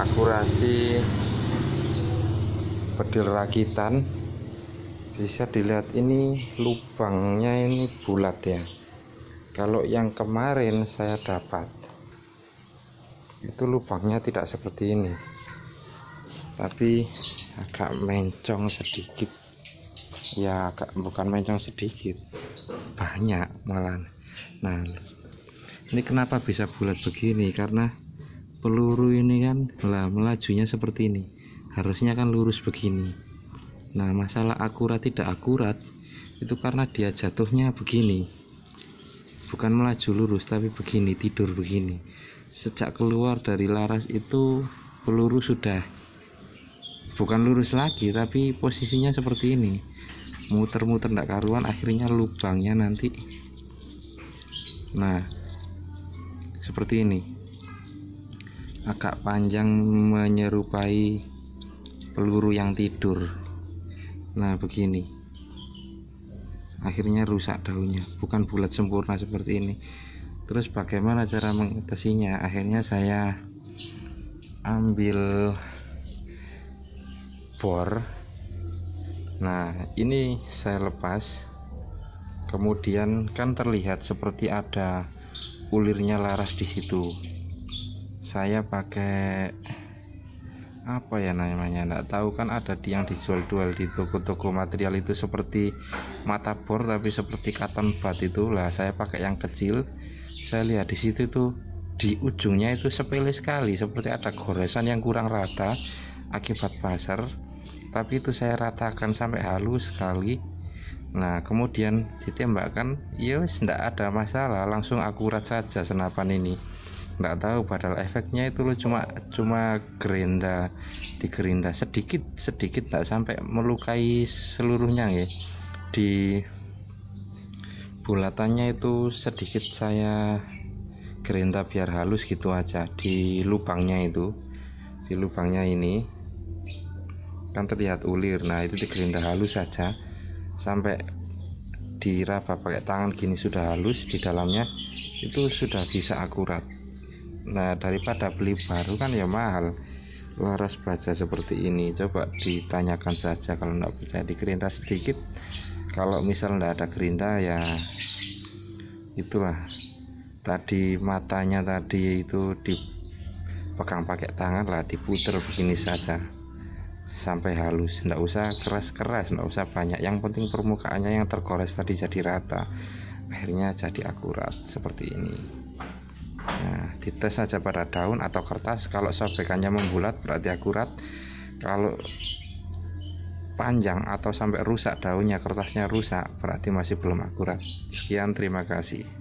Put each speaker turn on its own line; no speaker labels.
akurasi bedil rakitan bisa dilihat ini lubangnya ini bulat ya kalau yang kemarin saya dapat itu lubangnya tidak seperti ini tapi agak mencong sedikit ya agak bukan mencong sedikit banyak malah nah ini kenapa bisa bulat begini karena peluru ini kan lah melajunya seperti ini harusnya kan lurus begini nah masalah akurat tidak akurat itu karena dia jatuhnya begini bukan melaju lurus tapi begini tidur begini sejak keluar dari laras itu peluru sudah bukan lurus lagi tapi posisinya seperti ini muter-muter tidak karuan akhirnya lubangnya nanti nah seperti ini agak panjang menyerupai peluru yang tidur nah begini akhirnya rusak daunnya bukan bulat sempurna seperti ini terus bagaimana cara mengatasinya akhirnya saya ambil bor nah ini saya lepas kemudian kan terlihat seperti ada ulirnya laras di situ saya pakai apa ya namanya enggak tahu kan ada di yang dijual-jual di toko-toko material itu seperti mata bor tapi seperti katon bat itulah saya pakai yang kecil saya lihat di situ tuh di ujungnya itu sepele sekali seperti ada goresan yang kurang rata akibat pasar tapi itu saya ratakan sampai halus sekali nah kemudian ditembakkan ya tidak ada masalah langsung akurat saja senapan ini nggak tahu padahal efeknya itu lo cuma cuma gerinda di gerinda sedikit sedikit nggak sampai melukai seluruhnya ya di bulatannya itu sedikit saya gerinda biar halus gitu aja di lubangnya itu di lubangnya ini kan terlihat ulir nah itu di gerinda halus saja sampai diraba pakai tangan gini sudah halus di dalamnya itu sudah bisa akurat nah daripada beli baru kan ya mahal laras baja seperti ini coba ditanyakan saja kalau tidak bisa di gerinda sedikit kalau misal tidak ada gerinda ya itulah tadi matanya tadi itu dipegang pakai tangan lah diputer begini saja sampai halus Tidak usah keras-keras nggak usah banyak yang penting permukaannya yang tergores tadi jadi rata akhirnya jadi akurat seperti ini Nah, dites saja pada daun atau kertas. Kalau sobekannya membulat berarti akurat. Kalau panjang atau sampai rusak daunnya, kertasnya rusak berarti masih belum akurat. Sekian, terima kasih.